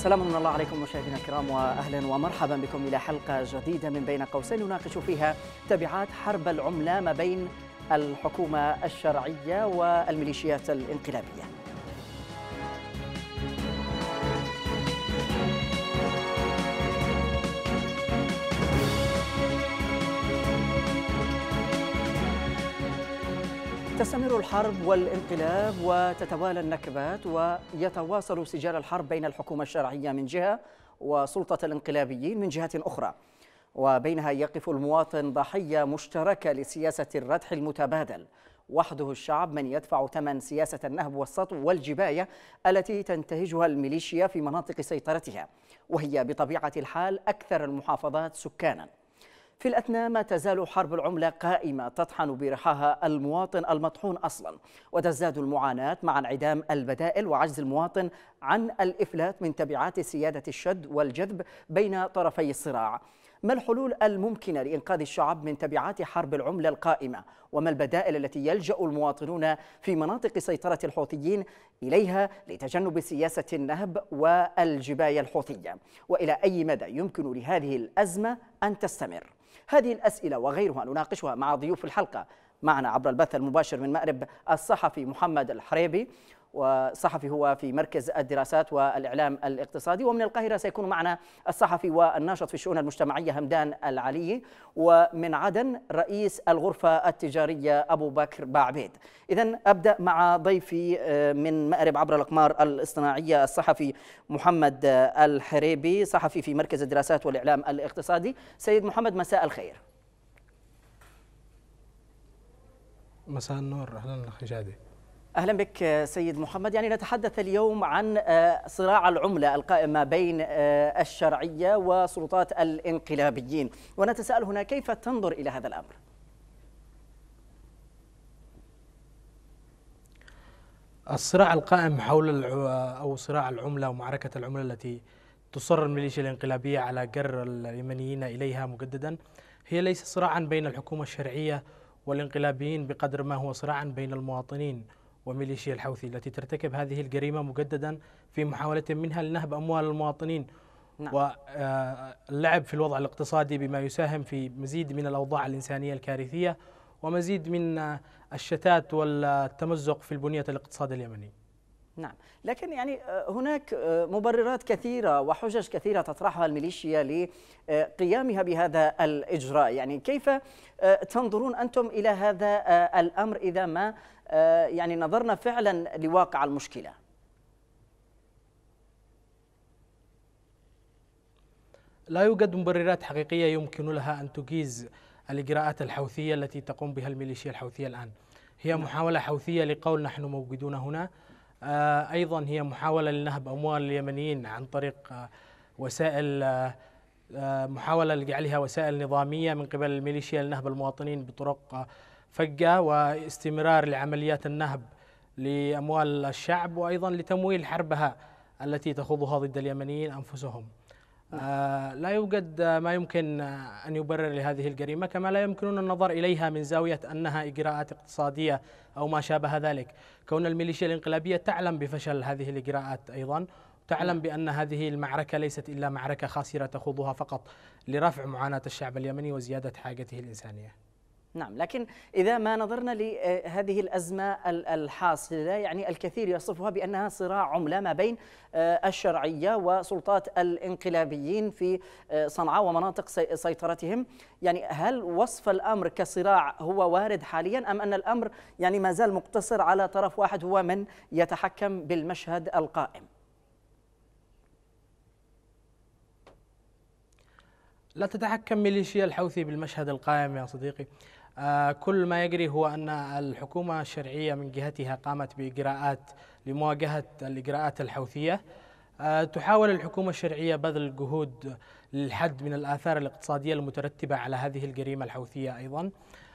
السلام من الله عليكم مشاهدينا الكرام واهلا ومرحبا بكم الى حلقه جديده من بين قوسين نناقش فيها تبعات حرب العمله ما بين الحكومه الشرعيه والميليشيات الانقلابيه. تستمر الحرب والانقلاب وتتوالى النكبات ويتواصل سجال الحرب بين الحكومة الشرعية من جهة وسلطة الانقلابيين من جهة أخرى وبينها يقف المواطن ضحية مشتركة لسياسة الردح المتبادل وحده الشعب من يدفع ثمن سياسة النهب والسطو والجباية التي تنتهجها الميليشيا في مناطق سيطرتها وهي بطبيعة الحال أكثر المحافظات سكاناً في الأثناء ما تزال حرب العملة قائمة تطحن برحاها المواطن المطحون أصلا وتزداد المعاناة مع انعدام البدائل وعجز المواطن عن الإفلات من تبعات سيادة الشد والجذب بين طرفي الصراع ما الحلول الممكنة لإنقاذ الشعب من تبعات حرب العملة القائمة وما البدائل التي يلجأ المواطنون في مناطق سيطرة الحوثيين إليها لتجنب سياسة النهب والجباية الحوثية وإلى أي مدى يمكن لهذه الأزمة أن تستمر هذه الأسئلة وغيرها نناقشها مع ضيوف الحلقة معنا عبر البث المباشر من مأرب الصحفي محمد الحريبي وصحفي هو في مركز الدراسات والإعلام الاقتصادي ومن القاهرة سيكون معنا الصحفي والناشط في الشؤون المجتمعية همدان العلي ومن عدن رئيس الغرفة التجارية أبو بكر باعبيد إذا أبدأ مع ضيفي آه، من مأرب عبر الأقمار الاصطناعية الصحفي محمد آه، الحريبي صحفي في مركز الدراسات والإعلام الاقتصادي سيد محمد مساء الخير مساء النور أهلا أخي شادي أهلا بك آه، سيد محمد يعني نتحدث اليوم عن آه، صراع العملة القائم ما بين آه، الشرعية وسلطات الانقلابيين ونتساءل هنا كيف تنظر إلى هذا الأمر؟ الصراع القائم حول أو صراع العملة ومعركة العملة التي تصر الميليشيا الانقلابية على جر اليمنيين إليها مجددا هي ليس صراعا بين الحكومة الشرعية والانقلابيين بقدر ما هو صراعا بين المواطنين وميليشيا الحوثي التي ترتكب هذه الجريمة مجددا في محاولة منها لنهب أموال المواطنين نعم. واللعب في الوضع الاقتصادي بما يساهم في مزيد من الأوضاع الإنسانية الكارثية ومزيد من الشتات والتمزق في البنية الاقتصاد اليمني نعم لكن يعني آه، هناك آه، مبررات كثيرة وحجج كثيرة تطرحها الميليشيا لقيامها بهذا الإجراء يعني كيف آه، تنظرون أنتم إلى هذا الأمر إذا ما آه، يعني نظرنا فعلا لواقع المشكله لا يوجد مبررات حقيقيه يمكن لها ان تجيز الاجراءات الحوثيه التي تقوم بها الميليشيا الحوثيه الان هي نعم. محاوله حوثيه لقول نحن موجودون هنا آه، ايضا هي محاوله لنهب اموال اليمنيين عن طريق آه، وسائل محاوله لجعلها وسائل نظاميه من قبل الميليشيا لنهب المواطنين بطرق فجة واستمرار لعمليات النهب لأموال الشعب وأيضا لتمويل حربها التي تخوضها ضد اليمنيين أنفسهم آه لا يوجد آه، ما يمكن آه، أن يبرر لهذه الجريمة كما لا يمكننا النظر إليها من زاوية أنها إجراءات اقتصادية أو ما شابه ذلك كون الميليشيا الإنقلابية تعلم بفشل هذه الإجراءات أيضا تعلم نعم. بأن هذه المعركة ليست إلا معركة خاسرة تخوضها فقط لرفع معاناة الشعب اليمني وزيادة حاجته الإنسانية نعم لكن إذا ما نظرنا لهذه الأزمة الحاصلة يعني الكثير يصفها بأنها صراع عملة ما بين آه، الشرعية وسلطات الانقلابيين في آه، صنعاء ومناطق سيطرتهم يعني هل وصف الأمر كصراع هو وارد حاليا أم أن الأمر يعني ما زال مقتصر على طرف واحد هو من يتحكم بالمشهد القائم لا تتحكم ميليشيا الحوثي بالمشهد القائم يا صديقي آه، كل ما يجري هو أن الحكومة الشرعية من جهتها قامت بإجراءات لمواجهة الإجراءات الحوثية آه، تحاول الحكومة الشرعية بذل جهود للحد من الآثار الاقتصادية المترتبة على هذه الجريمة الحوثية أيضا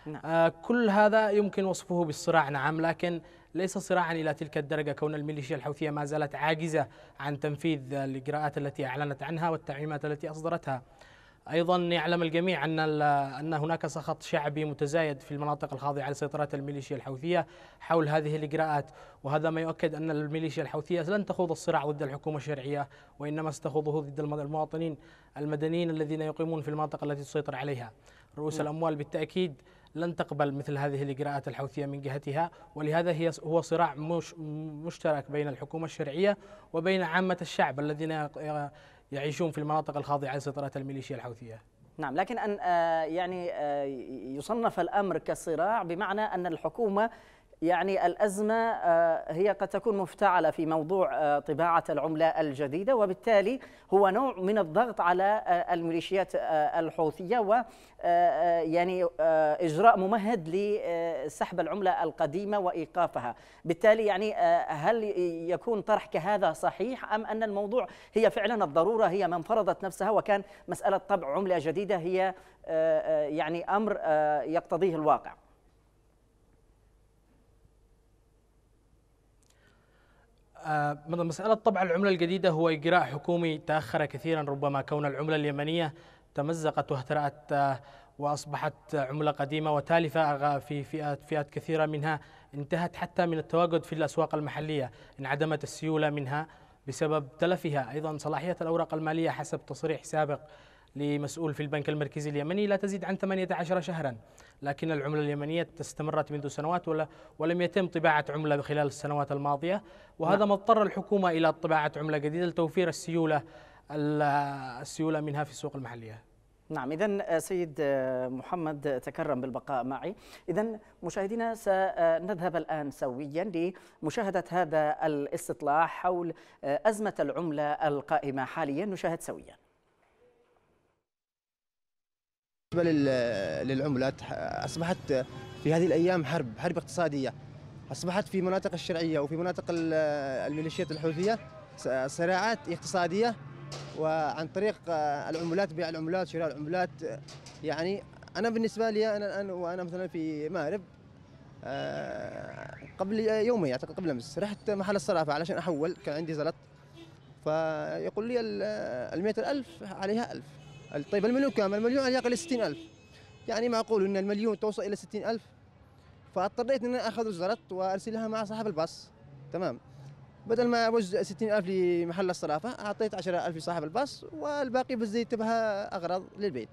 نعم. آه، كل هذا يمكن وصفه بالصراع نعم لكن ليس صراعا إلى تلك الدرجة كون الميليشيا الحوثية ما زالت عاجزة عن تنفيذ الإجراءات التي أعلنت عنها والتعليمات التي أصدرتها ايضا يعلم الجميع ان ان هناك سخط شعبي متزايد في المناطق الخاضعه لسيطره الميليشيا الحوثيه حول هذه الاجراءات وهذا ما يؤكد ان الميليشيا الحوثيه لن تخوض الصراع ضد الحكومه الشرعيه وانما ستخوضه ضد المواطنين المدنيين الذين يقيمون في المناطق التي تسيطر عليها رؤوس نعم. الاموال بالتاكيد لن تقبل مثل هذه الإجراءات الحوثية من جهتها ولهذا هي هو صراع مش مشترك بين الحكومة الشرعية وبين عامة الشعب الذين يعيشون في المناطق الخاضعة لسيطره الميليشيا الحوثية نعم لكن أن آه، يعني آه، يصنف الأمر كصراع بمعنى أن الحكومة يعني الأزمة آه، هي قد تكون مفتعلة في موضوع آه، طباعة العملة الجديدة وبالتالي هو نوع من الضغط على آه، الميليشيات الحوثية و يعني إجراء ممهد لسحب العملة القديمة وإيقافها بالتالي يعني هل يكون طرح كهذا صحيح أم أن الموضوع هي فعلا الضرورة هي من فرضت نفسها وكان مسألة طبع عملة جديدة هي يعني أمر يقتضيه الواقع آه، من مسألة طبع العملة الجديدة هو إجراء حكومي تأخر كثيرا ربما كون العملة اليمنية تمزقت واهترأت آه، وأصبحت عملة قديمة وتالفة في فئات, فئات كثيرة منها انتهت حتى من التواجد في الأسواق المحلية انعدمت السيولة منها بسبب تلفها أيضا صلاحية الأوراق المالية حسب تصريح سابق لمسؤول في البنك المركزي اليمني لا تزيد عن 18 شهرا لكن العملة اليمنية استمرت منذ سنوات ولا ولم يتم طباعة عملة خلال السنوات الماضية وهذا ما نعم. اضطر الحكومة إلى طباعة عملة جديدة لتوفير السيولة السيولة منها في السوق المحلية نعم إذا آه، سيد آه، محمد آه، تكرم بالبقاء معي إذا مشاهدينا سنذهب الآن سويا لمشاهدة هذا الاستطلاع حول أزمة العملة القائمة حاليا نشاهد سويا بالنسبة للعملات أصبحت في هذه الأيام حرب حرب اقتصادية أصبحت في مناطق الشرعية وفي مناطق الميليشيات الحوثية صراعات اقتصادية وعن طريق آه، العملات بيع العملات شراء العملات يعني أنا بالنسبة لي أنا الآن وأنا مثلا في مأرب آه، قبل يومين أعتقد يعني قبل أمس رحت محل الصرافة علشان أحول كان عندي زلط فيقول لي ال 100000 عليها 1000 طيب المليون كم؟ المليون يقل 60000 يعني معقول ان المليون توصل الى 60000 فاضطريت ان انا اخذ وزرت وارسلها مع صاحب الباص تمام بدل ما اوزع 60000 لمحل الصرافه اعطيت 10000 لصاحب الباص والباقي بزيت بها اغراض للبيت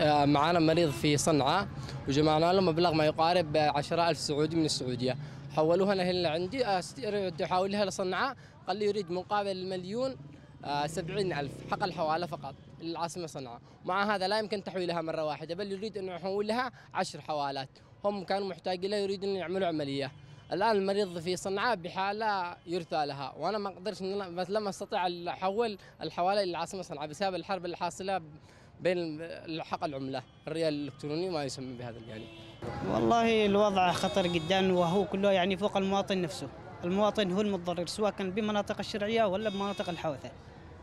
آه، معانا مريض في صنعاء وجمعنا له مبلغ ما يقارب 10000 سعودي من السعوديه حولوها انا هنا عندي احولها آه، لصنعاء قال لي يريد مقابل المليون 70000 آه، حق الحواله فقط للعاصمة صنعاء مع هذا لا يمكن تحويلها مرة واحدة بل يريد أن يحولها عشر حوالات هم كانوا محتاجين له يريدون أن يعملوا عملية الآن المريض في صنعاء بحالة يرثى لها وأنا ما أقدرش لم أستطيع أن أحول الحوالة للعاصمة صنعاء بسبب الحرب الحاصلة بين حق العملة الريال الإلكتروني ما يسمى بهذا الجانب والله الوضع خطر جدا وهو كله يعني فوق المواطن نفسه المواطن هو المتضرر سواء كان بمناطق الشرعية ولا بمناطق الحوثة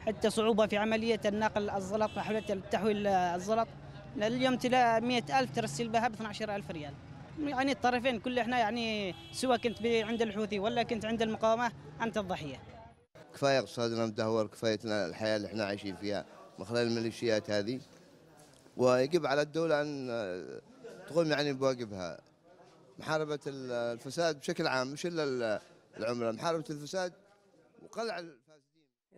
حتى صعوبة في عملية النقل الزلط وحاولة تحويل الزلط اليوم تلا 100000 ترسل بها ب 12000 ريال يعني الطرفين كل احنا يعني سواء كنت عند الحوثي ولا كنت عند المقاومة أنت الضحية كفاية اقتصادنا مدهور كفايتنا الحياة اللي احنا عايشين فيها من خلال الميليشيات هذه ويجب على الدولة أن تقوم يعني بواجبها محاربة الفساد بشكل عام مش إلا العملة محاربة الفساد وقلع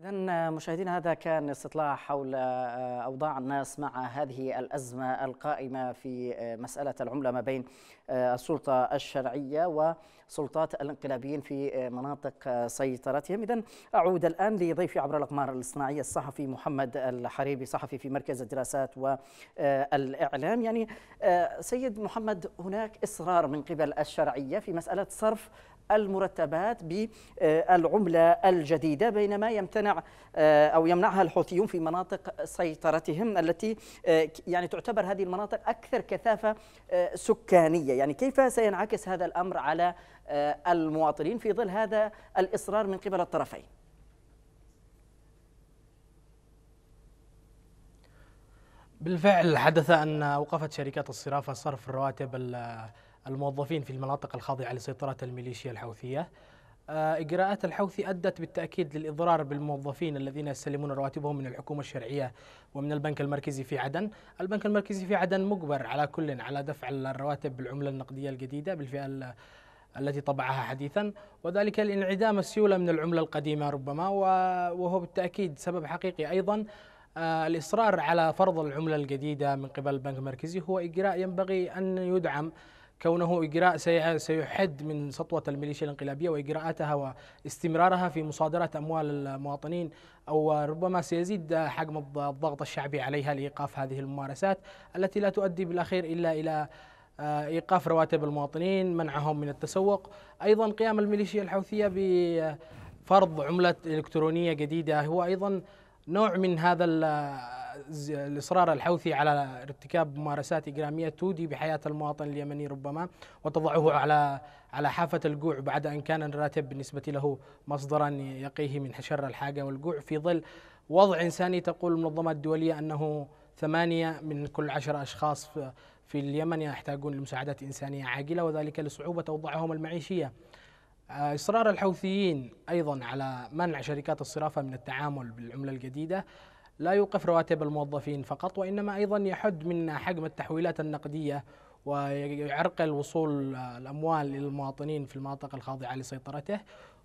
إذا آه، مشاهدينا هذا كان استطلاع حول آه، آه، أوضاع الناس مع هذه الأزمة القائمة في مسألة العملة ما بين السلطة الشرعية وسلطات الانقلابيين في مناطق سيطرتهم إذا أعود الآن لضيفي عبر الأقمار الاصطناعية الصحفي محمد الحريبي صحفي في مركز الدراسات والإعلام يعني سيد محمد هناك إصرار من قبل الشرعية في مسألة صرف المرتبات بالعملة الجديدة بينما يمتنع أو يمنعها الحوثيون في مناطق سيطرتهم التي يعني تعتبر هذه المناطق أكثر كثافة سكانية يعني كيف سينعكس هذا الأمر على المواطنين في ظل هذا الإصرار من قبل الطرفين بالفعل حدث أن أوقفت شركات الصرافة صرف الرواتب الموظفين في المناطق الخاضعة لسيطرة الميليشيا الحوثية آه، إجراءات الحوثي أدت بالتأكيد للإضرار بالموظفين الذين يستلمون رواتبهم من الحكومة الشرعية ومن البنك المركزي في عدن البنك المركزي في عدن مجبر على كل على دفع الرواتب بالعملة النقدية الجديدة بالفئة التي طبعها حديثا وذلك لانعدام السيولة من العملة القديمة ربما وهو بالتأكيد سبب حقيقي أيضا آه، الإصرار على فرض العملة الجديدة من قبل البنك المركزي هو إجراء ينبغي أن يدعم كونه إجراء سيحد من سطوة الميليشيا الانقلابية وإجراءاتها واستمرارها في مصادرة أموال المواطنين أو ربما سيزيد حجم الضغط الشعبي عليها لإيقاف هذه الممارسات التي لا تؤدي بالأخير إلا إلى آه، إيقاف رواتب المواطنين منعهم من التسوق أيضا قيام الميليشيا الحوثية بفرض عملة إلكترونية جديدة هو أيضا نوع من هذا الإصرار الحوثي على ارتكاب ممارسات إجرامية تودي بحياة المواطن اليمني ربما وتضعه على على حافة الجوع بعد أن كان الراتب بالنسبة له مصدرا يقيه من شر الحاجة والجوع في ظل وضع إنساني تقول المنظمات الدولية أنه ثمانية من كل عشر أشخاص في اليمن يحتاجون لمساعدات إنسانية عاجلة وذلك لصعوبة أوضاعهم المعيشية آه، إصرار الحوثيين أيضا على منع شركات الصرافة من التعامل بالعملة الجديدة لا يوقف رواتب الموظفين فقط وإنما أيضا يحد من حجم التحويلات النقدية ويعرقل وصول الأموال إلى المواطنين في المناطق الخاضعة لسيطرته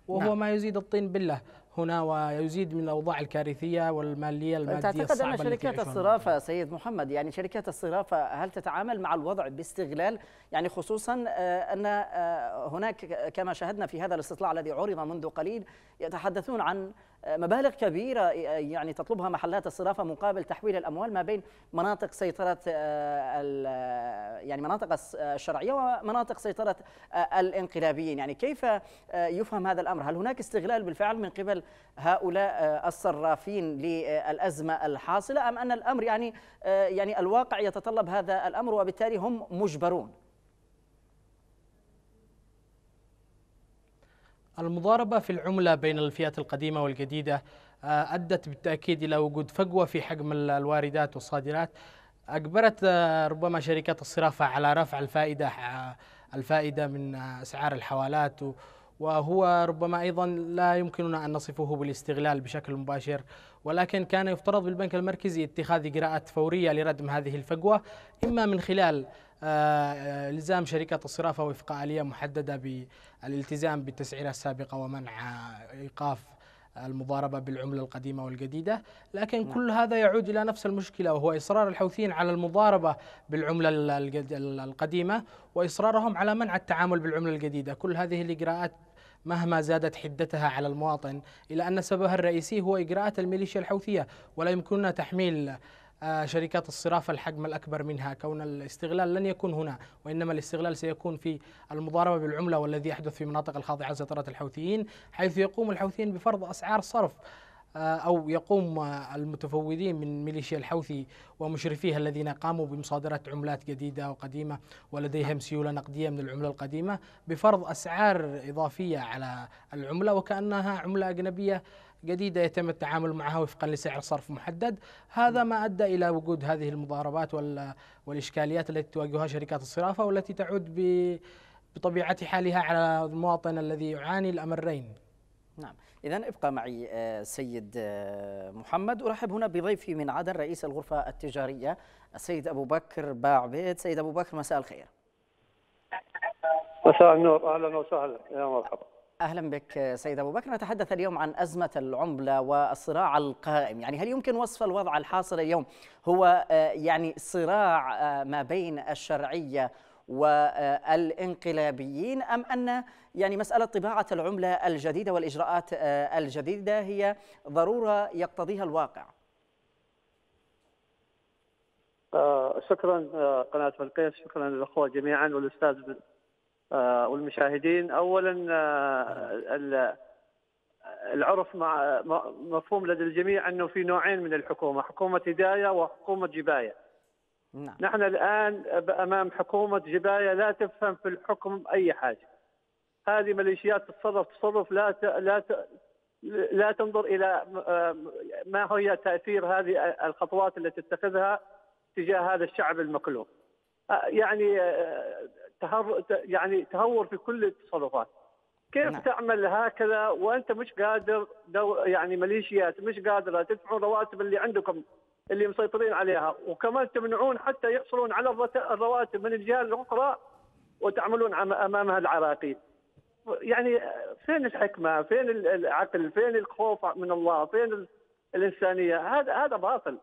وهو نعم. ما يزيد الطين بله هنا ويزيد من الاوضاع الكارثيه والماليه الماديه تعتقد الصعبه تعتقد ان شركات الصرافه سيد محمد يعني شركات الصرافه هل تتعامل مع الوضع باستغلال يعني خصوصا آه، ان آه، هناك كما شاهدنا في هذا الاستطلاع الذي عرض منذ قليل يتحدثون عن مبالغ كبيرة إيه، يعني تطلبها محلات الصرافة مقابل تحويل الأموال ما بين مناطق سيطرة آه، آه، يعني مناطق آه، الشرعية ومناطق سيطرة الانقلابيين يعني كيف يفهم هذا الأمر هل هناك استغلال بالفعل من قبل هؤلاء الصرافين للأزمة الحاصلة أم أن الأمر يعني يعني الواقع يتطلب هذا الأمر وبالتالي هم مجبرون المضاربة في العملة بين الفئات القديمة والجديدة آه، أدت بالتأكيد إلى وجود فجوة في حجم الواردات والصادرات أجبرت آه، ربما شركات الصرافة على رفع الفائدة آه، الفائدة من أسعار الحوالات وهو ربما أيضا لا يمكننا أن نصفه بالاستغلال بشكل مباشر ولكن كان يفترض بالبنك المركزي اتخاذ إجراءات فورية لردم هذه الفجوة إما من خلال الزام آه، آه، شركه الصرافه وفق اليه محدده بالالتزام بالتسعيره السابقه ومنع ايقاف المضاربه بالعمله القديمه والجديده، لكن نعم. كل هذا يعود الى نفس المشكله وهو اصرار الحوثيين على المضاربه بالعمله القديمه واصرارهم على منع التعامل بالعمله الجديده، كل هذه الاجراءات مهما زادت حدتها على المواطن إلى أن سببها الرئيسي هو إجراءات الميليشيا الحوثية ولا يمكننا تحميل آه، شركات الصرافة الحجم الأكبر منها كون الاستغلال لن يكون هنا وإنما الاستغلال سيكون في المضاربة بالعملة والذي يحدث في مناطق الخاضعة لسيطرة الحوثيين حيث يقوم الحوثيين بفرض أسعار صرف آه، أو يقوم آه، المتفوضين من ميليشيا الحوثي ومشرفيها الذين قاموا بمصادرة عملات جديدة وقديمة ولديهم سيولة نقدية من العملة القديمة بفرض أسعار إضافية على العملة وكأنها عملة أجنبية جديدة يتم التعامل معها وفقا لسعر صرف محدد هذا ما أدى إلى وجود هذه المضاربات والإشكاليات التي تواجهها شركات الصرافة والتي تعود بطبيعة حالها على المواطن الذي يعاني الأمرين نعم إذا ابقى معي آه، سيد آه، محمد أرحب هنا بضيفي من عدن رئيس الغرفة التجارية السيد أبو بكر باع بيت سيد أبو بكر مساء الخير مساء النور أهلا وسهلا يا مرحبا أهلا بك سيد أبو بكر نتحدث اليوم عن أزمة العملة والصراع القائم يعني هل يمكن وصف الوضع الحاصل اليوم هو آه، يعني صراع آه، ما بين الشرعية والانقلابيين أم أن يعني مسألة طباعة العملة الجديدة والإجراءات آه، الجديدة هي ضرورة يقتضيها الواقع شكرا قناة بلقيس شكرا للأخوة جميعا والأستاذ آه، والمشاهدين اولا آه، العرف مع مفهوم لدى الجميع انه في نوعين من الحكومه، حكومه هدايه وحكومه جبايه. نعم. نحن الان امام حكومه جبايه لا تفهم في الحكم اي حاجه. هذه ميليشيات تتصرف تصرف لا ت... لا ت... لا تنظر الى آه، ما هي تاثير هذه الخطوات التي تتخذها تجاه هذا الشعب المكلوم. يعني تهر يعني تهور في كل التصرفات كيف نعم. تعمل هكذا وانت مش قادر دو يعني ميليشيات مش قادره تدفعون الرواتب اللي عندكم اللي مسيطرين عليها وكمان تمنعون حتى يحصلون على الرواتب من الجهه الاخرى وتعملون امامها العراقيل يعني فين الحكمه فين العقل فين الخوف من الله فين الانسانيه هذا هذا باطل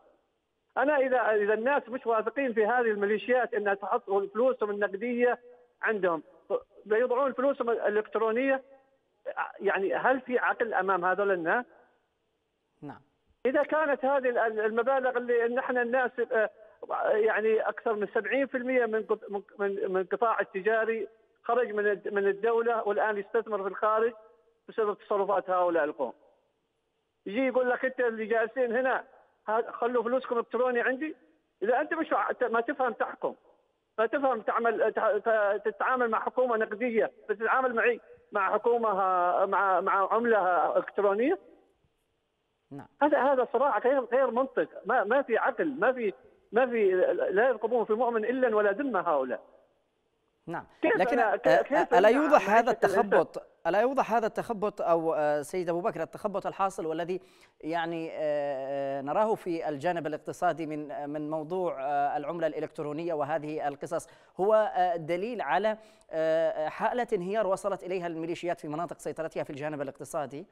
انا اذا اذا الناس مش واثقين في هذه الميليشيات انها تحط فلوسهم النقديه عندهم بيضعون فلوسهم الالكترونيه يعني هل في عقل امام هذول الناس؟ نعم اذا كانت هذه المبالغ اللي نحن الناس آه، يعني اكثر من 70% من من من القطاع التجاري خرج من من الدوله والان يستثمر في الخارج بسبب تصرفات هؤلاء القوم. يجي يقول لك انت اللي جالسين هنا خلوا فلوسكم الكتروني عندي اذا انت مش ما تفهم تحكم ما تفهم تعمل تتعامل مع حكومه نقديه بتتعامل معي مع حكومه مع مع عمله الكترونيه نعم هذا هذا صراع غير غير منطق ما ما في عقل ما في ما في لا يرقبون في مؤمن الا ولا ذمه هؤلاء نعم لكن ألا يوضح هذا التخبط ألا يوضح هذا التخبط أو آه، سيد أبو بكر التخبط الحاصل والذي يعني آه، آه، نراه في الجانب الاقتصادي من من موضوع العملة الإلكترونية وهذه القصص هو دليل على حالة انهيار وصلت إليها الميليشيات في مناطق سيطرتها في الجانب الاقتصادي؟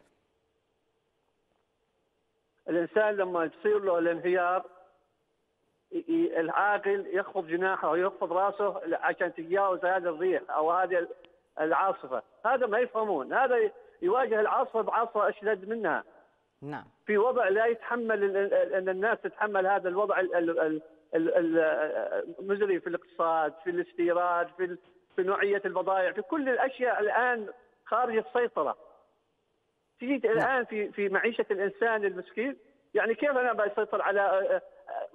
الانسان لما يصير له الانهيار العاقل يخفض جناحه ويخفض راسه عشان تتجاوز هذا الريح او هذه العاصفه هذا ما يفهمون هذا يواجه العاصفه بعاصفه اشد منها نعم في وضع لا يتحمل ان الناس تتحمل هذا الوضع المزري في الاقتصاد في الاستيراد في في نوعيه البضائع في كل الاشياء الان خارج السيطره تجي نعم. الان في في معيشه الانسان المسكين يعني كيف انا بسيطر على آه،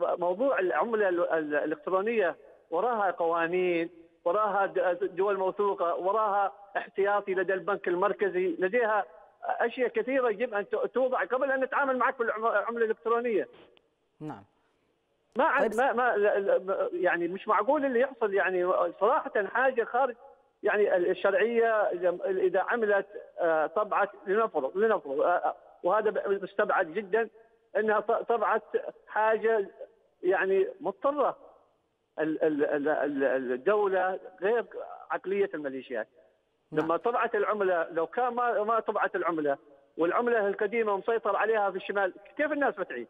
آه، موضوع العمله الالكترونيه وراها قوانين وراها دول موثوقه وراها احتياطي لدى البنك المركزي لديها اشياء كثيره يجب ان توضع قبل ان نتعامل معك بالعمله الالكترونيه نعم ما طيب ما ما يعني مش معقول اللي يحصل يعني صراحه حاجه خارج يعني الشرعيه اذا عملت آه، طبعت لنفرض لنفرض آه، آه، وهذا مستبعد جدا انها طبعت حاجه يعني مضطره الدوله غير عقليه الميليشيات نعم. لما طبعت العمله لو كان ما ما طبعت العمله والعمله القديمه مسيطر عليها في الشمال كيف الناس بتعيش؟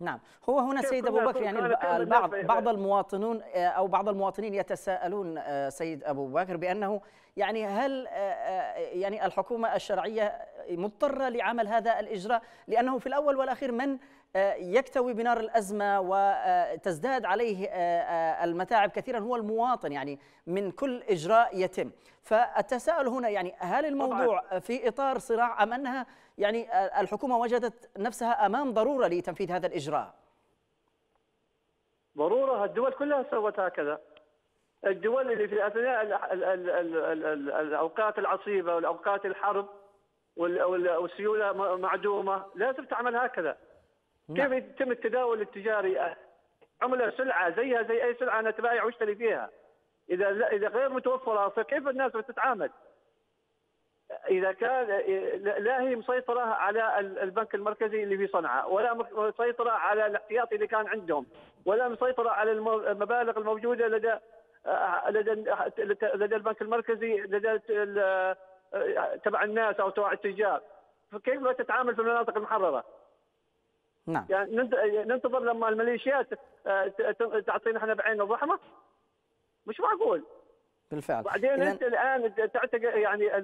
نعم هو هنا سيد ابو بكر يعني البعض بعض المواطنون او بعض المواطنين يتساءلون آه، سيد ابو بكر بانه يعني هل آه، آه، يعني الحكومه الشرعيه مضطره لعمل هذا الاجراء لانه في الاول والاخير من آه، يكتوي بنار الأزمة وتزداد عليه آه، آه، المتاعب كثيرا هو المواطن يعني من كل إجراء يتم فالتساؤل هنا يعني هل الموضوع في إطار صراع أم أنها يعني الحكومة وجدت نفسها أمام ضرورة لتنفيذ هذا الإجراء ضرورة الدول كلها سوت هكذا الدول اللي في أثناء الأوقات العصيبة والأوقات الحرب والسيولة معدومة لازم تعمل هكذا نعم. كيف يتم التداول التجاري عمله سلعه زيها زي اي سلعه انا تبايع واشتري فيها اذا لا اذا غير متوفره فكيف الناس بتتعامل؟ اذا كان لا هي مسيطره على البنك المركزي اللي في صنعاء ولا مسيطره على الاحتياطي اللي كان عندهم ولا مسيطره على المبالغ الموجوده لدى آه، لدى لدى البنك المركزي لدى آه، تبع الناس او تبع التجار فكيف تتعامل في المناطق المحرره؟ نعم يعني, يعني ننتظر لما الميليشيات آه، تعطينا احنا بعين الرحمه مش معقول بالفعل بعدين انت الان تعتقد يعني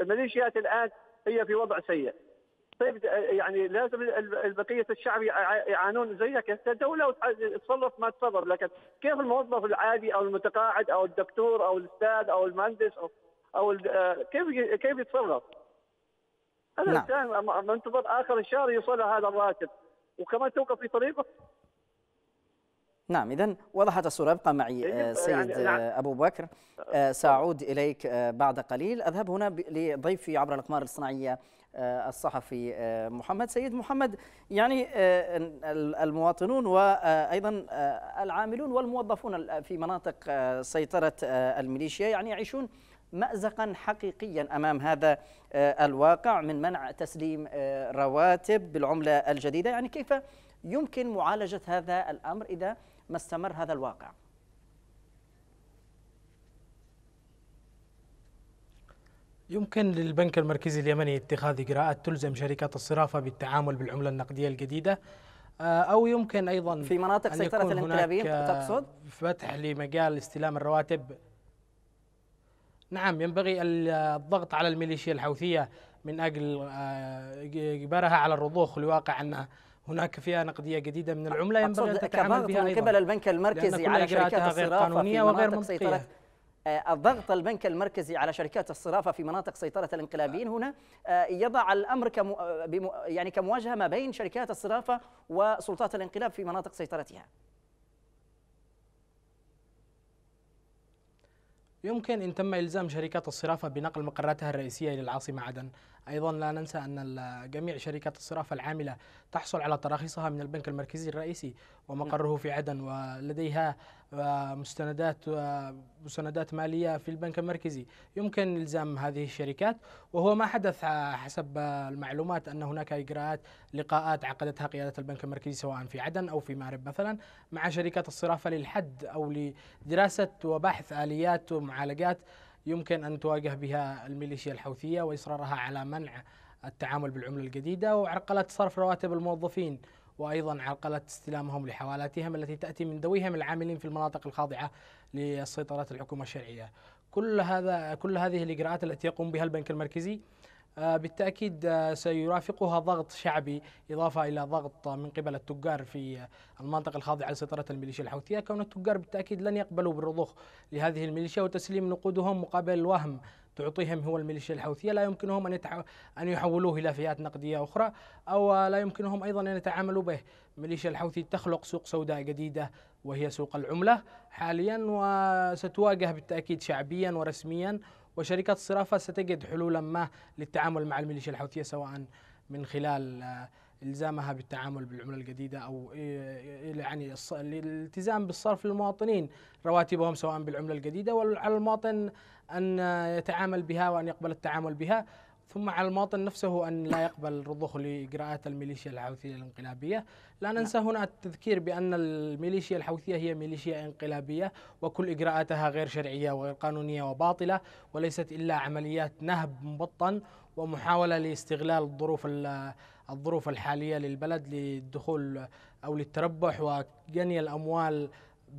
الميليشيات الان هي في وضع سيء طيب آه، يعني لازم بقيه الشعب يعانون زيك انت دوله تصرف ما تصرف لكن كيف الموظف العادي او المتقاعد او الدكتور او الاستاذ او المهندس او او آه، كيف كيف يتصرف؟ انا نعم. منتظر اخر الشهر يوصل هذا الراتب وكمان توقف في طريقه نعم اذا وضحت الصوره ابقى معي آه، سيد يعني نعم. آه، ابو بكر آه، ساعود اليك بعد قليل اذهب هنا لضيفي عبر الاقمار الصناعيه الصحفي محمد سيد محمد يعني المواطنون وايضا العاملون والموظفون في مناطق سيطره الميليشيا يعني يعيشون مأزقا حقيقيا أمام هذا آه، الواقع من منع تسليم آه، رواتب بالعملة الجديدة يعني كيف يمكن معالجة هذا الأمر إذا ما استمر هذا الواقع يمكن للبنك المركزي اليمني اتخاذ إجراءات تلزم شركات الصرافة بالتعامل بالعملة النقدية الجديدة آه، أو يمكن أيضا في مناطق سيطرة الانقلابيين تقصد؟ فتح لمجال استلام الرواتب نعم ينبغي الضغط على الميليشيا الحوثية من أجل آه، إجبارها على الرضوخ لواقع أن هناك فيها نقدية جديدة من العملة ينبغي أن تتعامل بها من قبل البنك المركزي على شركات الصرافة في وغير منطقية آه، الضغط البنك المركزي على شركات الصرافه في مناطق سيطره الانقلابيين هنا آه، يضع الامر يعني كمواجهه ما بين شركات الصرافه وسلطات الانقلاب في مناطق سيطرتها يمكن إن تم إلزام شركات الصرافة بنقل مقراتها الرئيسية إلى العاصمة عدن أيضا لا ننسى أن جميع شركات الصرافة العاملة تحصل على تراخيصها من البنك المركزي الرئيسي ومقره في عدن ولديها مستندات مستندات ماليه في البنك المركزي يمكن الزام هذه الشركات وهو ما حدث حسب المعلومات ان هناك اجراءات لقاءات عقدتها قياده البنك المركزي سواء في عدن او في مارب مثلا مع شركات الصرافه للحد او لدراسه وبحث اليات ومعالجات يمكن ان تواجه بها الميليشيا الحوثيه واصرارها على منع التعامل بالعمله الجديده وعرقله صرف رواتب الموظفين وأيضا عرقلة استلامهم لحوالاتهم التي تأتي من ذويهم العاملين في المناطق الخاضعة لسيطرة الحكومة الشرعية كل هذا كل هذه الإجراءات التي يقوم بها البنك المركزي آه، بالتأكيد آه، سيرافقها ضغط شعبي إضافة إلى ضغط من قبل التجار في المنطقة الخاضعة لسيطرة الميليشيا الحوثية كون التجار بالتأكيد لن يقبلوا بالرضوخ لهذه الميليشيا وتسليم نقودهم مقابل الوهم تعطيهم هو الميليشيا الحوثية لا يمكنهم أن, يتح... أن يحولوه إلى فئات نقدية أخرى أو لا يمكنهم أيضا أن يتعاملوا به الميليشيا الحوثي تخلق سوق سوداء جديدة وهي سوق العملة حاليا وستواجه بالتأكيد شعبيا ورسميا وشركات الصرافة ستجد حلولا ما للتعامل مع الميليشيا الحوثية سواء من خلال آه، الزامها بالتعامل بالعمله الجديده او آه، آه، يعني الالتزام بالصرف للمواطنين رواتبهم سواء بالعمله الجديده وعلى المواطن أن يتعامل بها وأن يقبل التعامل بها ثم على المواطن نفسه أن لا يقبل الرضوخ لإجراءات الميليشيا الحوثية الانقلابية لا ننسى نعم. هنا التذكير بأن الميليشيا الحوثية هي ميليشيا انقلابية وكل إجراءاتها غير شرعية وغير قانونية وباطلة وليست إلا عمليات نهب مبطن ومحاولة لاستغلال الظروف الظروف الحالية للبلد للدخول أو للتربح وجني الأموال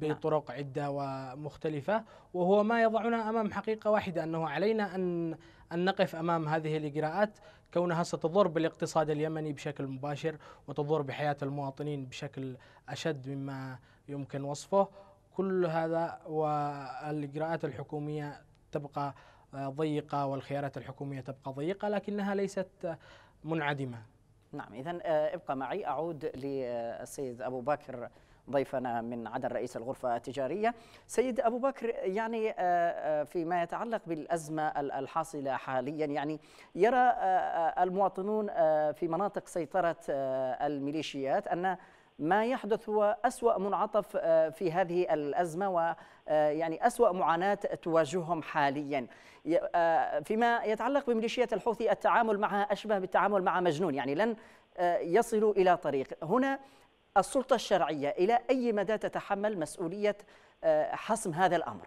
نعم. بطرق عدة ومختلفة وهو ما يضعنا أمام حقيقة واحدة أنه علينا أن أن نقف أمام هذه الإجراءات كونها ستضر بالاقتصاد اليمني بشكل مباشر وتضر بحياة المواطنين بشكل أشد مما يمكن وصفه كل هذا والإجراءات الحكومية تبقى آه، ضيقة والخيارات الحكومية تبقى ضيقة لكنها ليست منعدمة نعم إذا آه، ابقى معي أعود للسيد أبو بكر ضيفنا من عدن رئيس الغرفة التجارية سيد أبو بكر يعني آه، آه، فيما يتعلق بالأزمة الحاصلة حاليا يعني يرى آه، المواطنون في مناطق سيطرة الميليشيات أن ما يحدث هو أسوأ منعطف في هذه الأزمة ويعني أسوأ معاناة تواجههم حاليا فيما يتعلق بميليشيات الحوثي التعامل معها أشبه بالتعامل مع مجنون يعني لن يصلوا إلى طريق هنا السلطة الشرعية إلى أي مدى تتحمل مسؤولية آه، حسم هذا الأمر؟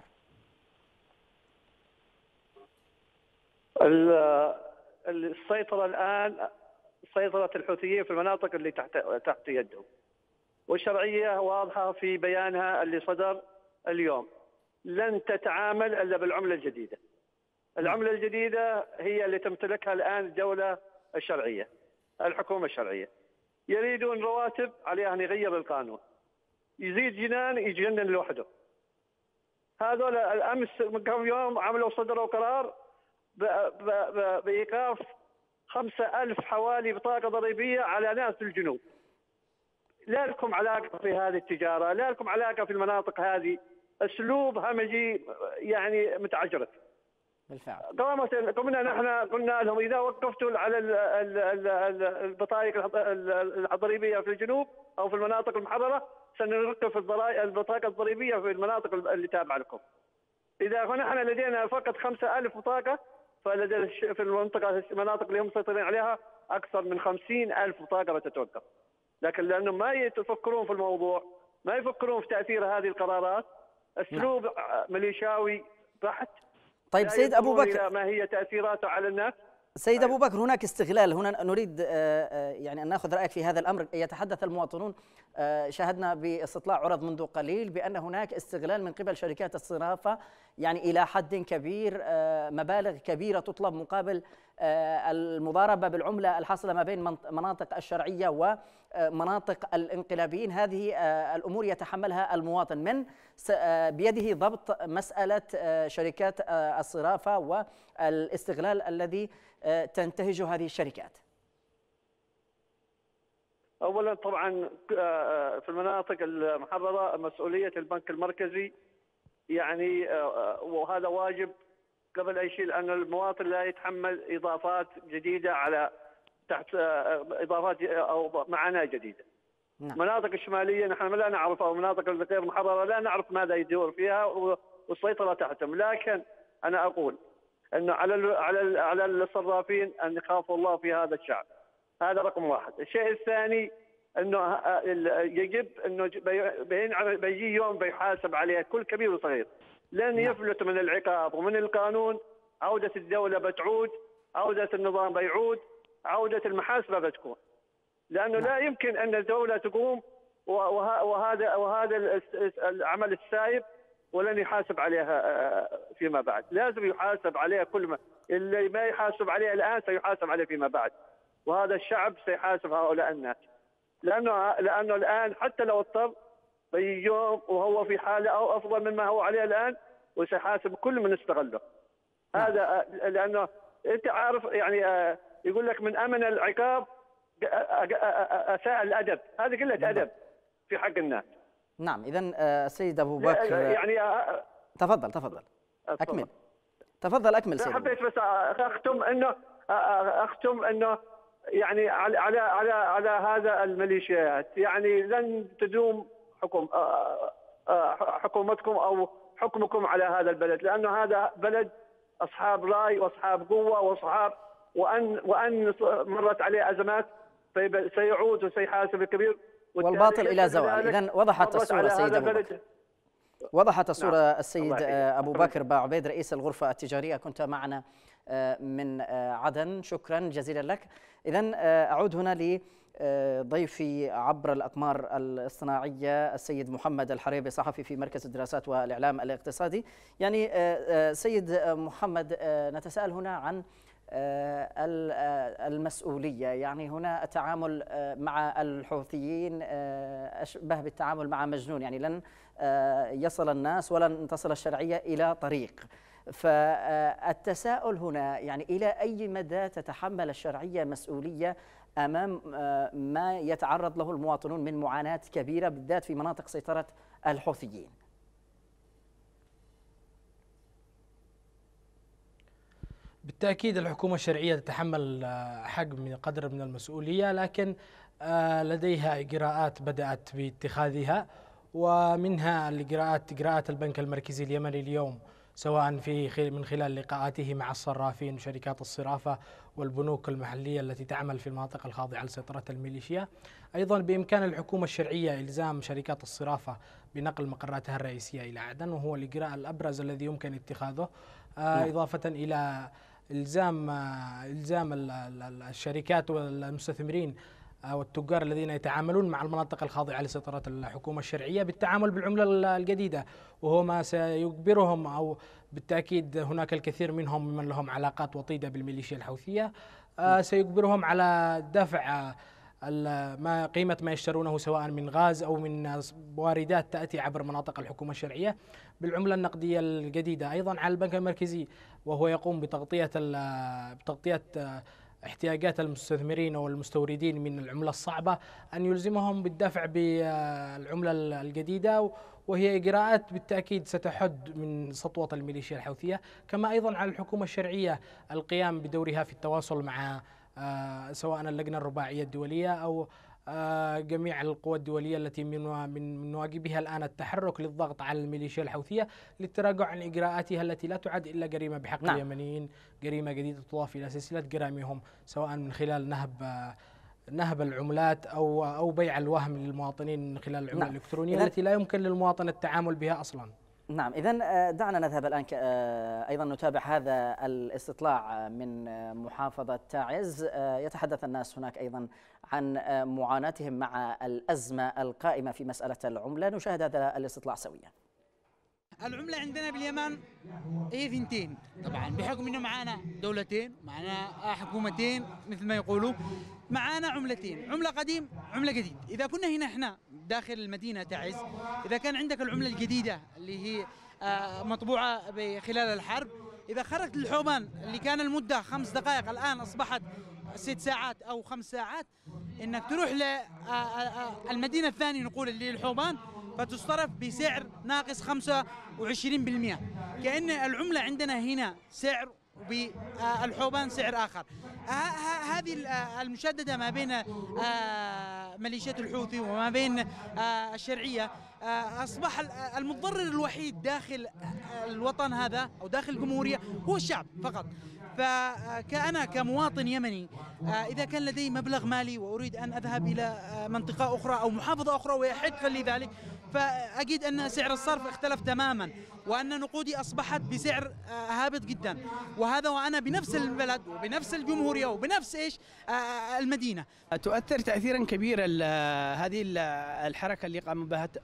السيطرة الآن سيطرة الحوثيين في المناطق اللي تحت تحت يدهم والشرعية واضحة في بيانها اللي صدر اليوم لن تتعامل إلا بالعملة الجديدة العملة الجديدة هي اللي تمتلكها الآن الدولة الشرعية الحكومة الشرعية يريدون رواتب عليه ان يغير القانون يزيد جنان يجنن لوحده هذول الامس من كم يوم عملوا صدروا قرار بايقاف خمسة ألف حوالي بطاقة ضريبية على ناس في الجنوب لا لكم علاقة في هذه التجارة لا لكم علاقة في المناطق هذه أسلوب همجي يعني متعجرف بالفعل قامت قمنا نحن قلنا لهم اذا وقفتوا على البطائق الضريبيه في الجنوب او في المناطق المحرره سنوقف البطاقه الضريبيه في المناطق اللي تابعه لكم. اذا نحن لدينا فقط 5000 بطاقه فلدينا في المنطقه المناطق اللي هم مسيطرين عليها اكثر من 50000 بطاقه بتتوقف. لكن لانهم ما يفكرون في الموضوع، ما يفكرون في تاثير هذه القرارات، اسلوب نعم. ميليشاوي بحت طيب سيد أبو بكر ما هي تأثيراته على الناس سيد أبو طيب. بكر هناك استغلال هنا نريد آه، آه، يعني أن نأخذ رأيك في هذا الأمر يتحدث المواطنون آه، شاهدنا باستطلاع عرض منذ قليل بأن هناك استغلال من قبل شركات الصرافة يعني إلى حد كبير آه، مبالغ كبيرة تطلب مقابل آه، المضاربة بالعملة الحاصلة ما بين مناطق الشرعية ومناطق آه، الانقلابيين هذه الأمور يتحملها المواطن من بيده ضبط مسألة شركات الصرافة والاستغلال الذي تنتهجه هذه الشركات اولا طبعا في المناطق المحرره مسؤوليه البنك المركزي يعني آه، آه، وهذا واجب قبل اي شيء لان المواطن لا يتحمل اضافات جديده على تحت آه، اضافات او معاناه جديده. نعم. مناطق الشماليه نحن لا نعرف او مناطق غير محرره لا نعرف ماذا يدور فيها والسيطره تحتهم، لكن انا اقول انه على على على الصرافين ان يخافوا الله في هذا الشعب. هذا رقم واحد، الشيء الثاني انه آه، آه، آه، يجب انه بيجي يوم بيحاسب عليه كل كبير وصغير لن نعم. يفلت من العقاب ومن القانون عوده الدوله بتعود عوده النظام بيعود عوده المحاسبه بتكون لانه لا نعم. يمكن ان الدوله تقوم وهذا وهذا العمل السايب ولن يحاسب عليها فيما بعد لازم يحاسب عليها كل ما اللي ما يحاسب عليها الان سيحاسب عليه فيما بعد وهذا الشعب سيحاسب هؤلاء الناس لانه لانه الان حتى لو اضطر يوم وهو في حاله او افضل مما هو عليه الان وسيحاسب كل من استغله نعم. هذا آه، لانه انت عارف يعني آه، يقول لك من امن العقاب آه، اساء الادب هذه قله نعم. ادب في حق الناس نعم اذا السيد ابو بكر يعني تفضل تفضل اكمل تفضل اكمل سيد حبيت بس اختم انه اختم انه يعني على على على على هذا الميليشيات يعني لن تدوم حكم آه، آه، آه، حكومتكم او حكمكم على هذا البلد لانه هذا بلد اصحاب راي واصحاب قوه واصحاب وان وان مرت عليه ازمات سيعود وسيحاسب الكبير والباطل الى زوال اذا وضحت الصوره سيد ابو بكر وضحت الصوره نعم. السيد ابو بكر باعبيد رئيس الغرفه التجاريه كنت معنا آه، من آه، عدن شكرا جزيلا لك إذا آه، أعود هنا ل ضيفي عبر الأقمار الاصطناعية السيد محمد الحريبي صحفي في مركز الدراسات والإعلام الاقتصادي يعني سيد محمد نتساءل هنا عن المسؤولية يعني هنا التعامل مع الحوثيين أشبه بالتعامل مع مجنون يعني لن يصل الناس ولن تصل الشرعية إلى طريق فالتساؤل هنا يعني إلى أي مدى تتحمل الشرعية مسؤولية أمام آه، ما يتعرض له المواطنون من معاناة كبيرة بالذات في مناطق سيطرة الحوثيين بالتأكيد الحكومة الشرعية تتحمل آه، حجم قدر من المسؤولية لكن آه، لديها إجراءات بدأت باتخاذها ومنها الإجراءات إجراءات البنك المركزي اليمني اليوم سواء في من خلال لقاءاته مع الصرافين وشركات الصرافة والبنوك المحلية التي تعمل في المناطق الخاضعة لسيطرة الميليشيا أيضا بإمكان الحكومة الشرعية إلزام شركات الصرافة بنقل مقراتها الرئيسية إلى عدن وهو الإجراء الأبرز الذي يمكن اتخاذه آه، نعم. إضافة إلى الزام آه، الزام الشركات والمستثمرين والتجار الذين يتعاملون مع المناطق الخاضعة لسيطرة الحكومة الشرعية بالتعامل بالعملة الجديدة وهو ما سيجبرهم أو بالتأكيد هناك الكثير منهم من لهم علاقات وطيدة بالميليشيا الحوثية آه، نعم. سيجبرهم على دفع ما قيمة ما يشترونه سواء من غاز أو من واردات تأتي عبر مناطق الحكومة الشرعية بالعملة النقدية الجديدة أيضا على البنك المركزي وهو يقوم بتغطية بتغطية احتياجات المستثمرين والمستوردين من العملة الصعبة أن يلزمهم بالدفع بالعملة الجديدة وهي إجراءات بالتأكيد ستحد من سطوة الميليشيا الحوثية كما أيضا على الحكومة الشرعية القيام بدورها في التواصل مع آه، سواء اللجنة الرباعية الدولية أو آه، جميع القوى الدولية التي من من واجبها الآن التحرك للضغط على الميليشيا الحوثية للتراجع عن إجراءاتها التي لا تعد إلا جريمة بحق نعم. اليمنيين جريمة جديدة تضاف إلى سلسلة جرائمهم سواء من خلال نهب نهب العملات او او بيع الوهم للمواطنين من خلال العمله نعم. الالكترونيه التي لا يمكن للمواطن التعامل بها اصلا. نعم اذا آه، دعنا نذهب الان آه، ايضا نتابع هذا الاستطلاع آه، من محافظه تعز يتحدث الناس هناك ايضا عن معاناتهم مع الازمه القائمه في مساله العمله نشاهد هذا الاستطلاع سويا العملة عندنا باليمن هي ثنتين طبعا بحكم انه معانا دولتين معانا حكومتين مثل ما يقولوا معانا عملتين إيه؟ عمله قديم عمله جديد اذا كنا هنا احنا داخل المدينه تعز اذا كان عندك العمله الجديده اللي هي آه، مطبوعه خلال الحرب اذا خرجت الحوبان اللي كان المده خمس دقائق الان اصبحت ست ساعات او خمس ساعات انك تروح للمدينه آه، آه، الثانيه نقول اللي الحوبان فتصرف بسعر ناقص 25% كأن العملة عندنا هنا سعر بالحوبان سعر آخر هذه المشددة ما بين آه، ميليشيات الحوثي وما بين آه، الشرعية آه، أصبح المتضرر الوحيد داخل الوطن هذا أو داخل الجمهورية هو الشعب فقط فكأنا كمواطن يمني إذا كان لدي مبلغ مالي وأريد أن أذهب إلى منطقة أخرى أو محافظة أخرى ويحق لي ذلك فأجد أن سعر الصرف اختلف تماما وأن نقودي أصبحت بسعر آه، هابط جدا وهذا وأنا بنفس البلد وبنفس الجمهورية وبنفس إيش آه، آه، المدينة تؤثر تأثيرا كبيرا هذه الحركة اللي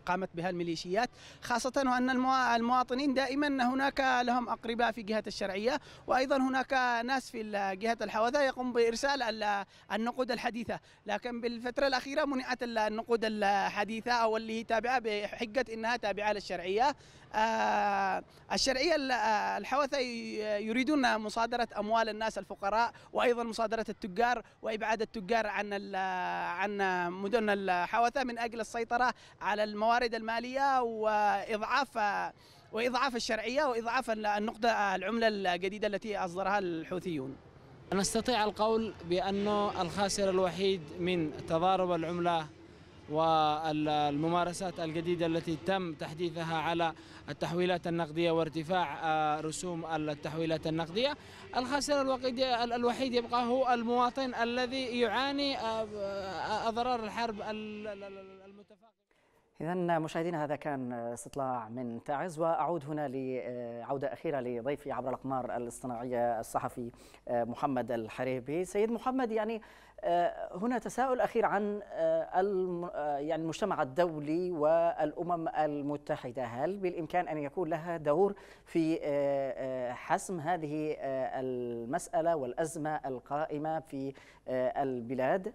قامت بها الميليشيات خاصة وأن المواطنين دائما هناك لهم أقرباء في جهة الشرعية وأيضا هناك ناس في جهة الحوثه يقوم بإرسال النقود الحديثة لكن بالفترة الأخيرة منعت النقود الحديثة أو اللي هي تابعة بحجة أنها تابعة للشرعية آه الشرعيه الحوثه يريدون مصادره اموال الناس الفقراء وايضا مصادره التجار وابعاد التجار عن عن مدن الحوثه من اجل السيطره على الموارد الماليه واضعاف واضعاف الشرعيه واضعاف النقطه العمله الجديده التي اصدرها الحوثيون. نستطيع القول بانه الخاسر الوحيد من تضارب العمله والممارسات الجديدة التي تم تحديثها على التحويلات النقدية وارتفاع آه، رسوم التحويلات النقدية الخاسر الوحيد يبقى هو المواطن الذي يعاني آه، آه، أضرار الحرب إذا مشاهدينا هذا كان استطلاع من تعز وأعود هنا لعودة أخيرة لضيفي عبر الأقمار الاصطناعية الصحفي آه، محمد الحريبي سيد محمد يعني آه، هنا تساؤل أخير عن آه، يعني المجتمع الدولي والأمم المتحدة هل بالإمكان أن يكون لها دور في حسم هذه المسألة والأزمة القائمة في البلاد؟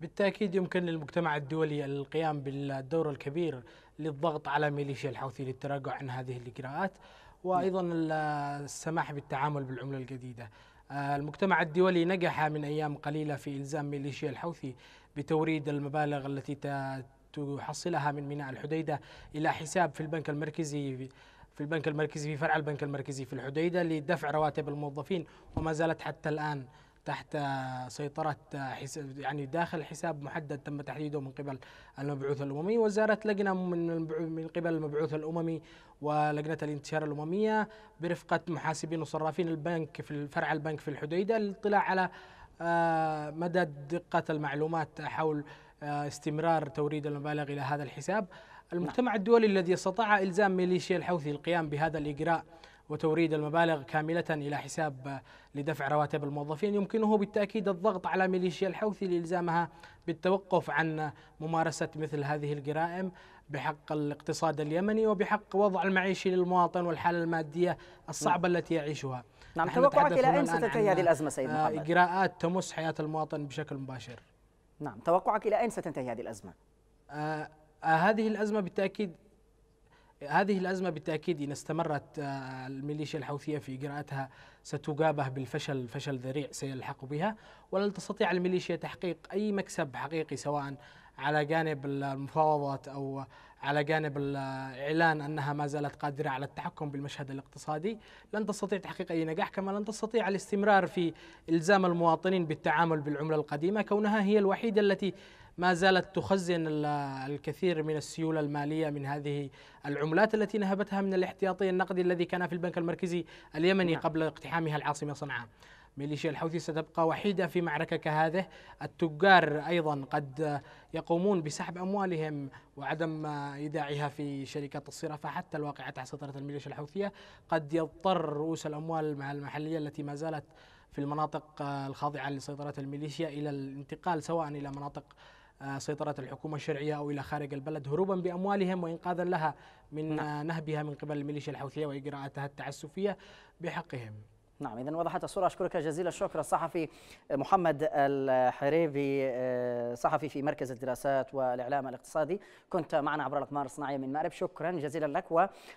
بالتأكيد يمكن للمجتمع الدولي القيام بالدور الكبير للضغط على ميليشيا الحوثي للتراجع عن هذه الإجراءات وأيضا نعم. السماح بالتعامل بالعملة الجديدة آه، المجتمع الدولي نجح من أيام قليلة في إلزام ميليشيا الحوثي بتوريد المبالغ التي تحصلها من ميناء الحديدة إلى حساب في البنك المركزي في البنك المركزي في فرع البنك المركزي في الحديدة لدفع رواتب الموظفين وما زالت حتى الآن تحت سيطرة حساب يعني داخل حساب محدد تم تحديده من قبل المبعوث الأممي وزارت لجنة من من قبل المبعوث الأممي ولجنة الانتشار الأممية برفقة محاسبين وصرافين البنك في الفرع البنك في الحديدة للاطلاع على آه، مدى دقة المعلومات حول آه، استمرار توريد المبالغ إلى هذا الحساب المجتمع الدولي الذي استطاع إلزام ميليشيا الحوثي القيام بهذا الإجراء وتوريد المبالغ كاملة إلى حساب آه، لدفع رواتب الموظفين يمكنه بالتأكيد الضغط على ميليشيا الحوثي لإلزامها بالتوقف عن آه، ممارسة مثل هذه الجرائم بحق الاقتصاد اليمني وبحق وضع المعيشي للمواطن والحالة المادية الصعبة نعم. التي يعيشها نعم توقعك إلى أين ستنتهي هذه الأزمة سيد آه، محمد؟ إجراءات تمس حياة المواطن بشكل مباشر نعم توقعك إلى أين ستنتهي هذه الأزمة؟ آه آه هذه الأزمة بالتأكيد هذه الأزمة بالتأكيد إن استمرت آه، الميليشيا الحوثية في إجراءاتها ستجابه بالفشل فشل ذريع سيلحق بها ولن تستطيع الميليشيا تحقيق أي مكسب حقيقي سواء على جانب المفاوضات أو على جانب الإعلان أنها ما زالت قادرة على التحكم بالمشهد الاقتصادي لن تستطيع تحقيق أي نجاح كما لن تستطيع الاستمرار في إلزام المواطنين بالتعامل بالعملة القديمة كونها هي الوحيدة التي ما زالت تخزن الكثير من السيولة المالية من هذه العملات التي نهبتها من الاحتياطي النقدي الذي كان في البنك المركزي اليمني نعم. قبل اقتحامها العاصمة صنعاء ميليشيا الحوثي ستبقى وحيدة في معركة كهذه التجار أيضا قد يقومون بسحب أموالهم وعدم إيداعها في شركات الصرافة حتى الواقعة تحت سيطرة الميليشيا الحوثية قد يضطر رؤوس الأموال المحلية التي ما زالت في المناطق الخاضعة لسيطرة الميليشيا إلى الانتقال سواء إلى مناطق آه، سيطرة الحكومة الشرعية أو إلى خارج البلد هروبا بأموالهم وإنقاذا لها من نعم. آه، نهبها من قبل الميليشيا الحوثية وإجراءاتها التعسفية بحقهم نعم إذا وضحت الصورة أشكرك جزيل الشكر الصحفي محمد الحريبي آه، صحفي في مركز الدراسات والإعلام الاقتصادي كنت معنا عبر الأقمار الصناعية من مأرب شكرا جزيلا لك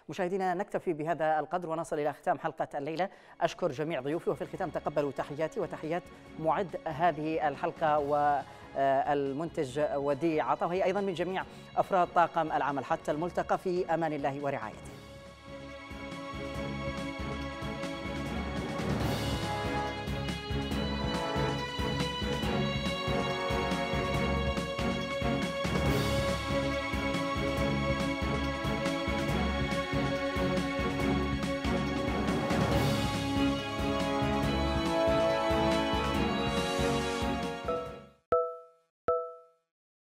ومشاهدينا نكتفي بهذا القدر ونصل إلى ختام حلقة الليلة أشكر جميع ضيوفي وفي الختام تقبلوا تحياتي وتحيات معد هذه الحلقة و آه، المنتج وديع عطا وهي أيضا من جميع أفراد طاقم العمل حتى الملتقى في أمان الله ورعايته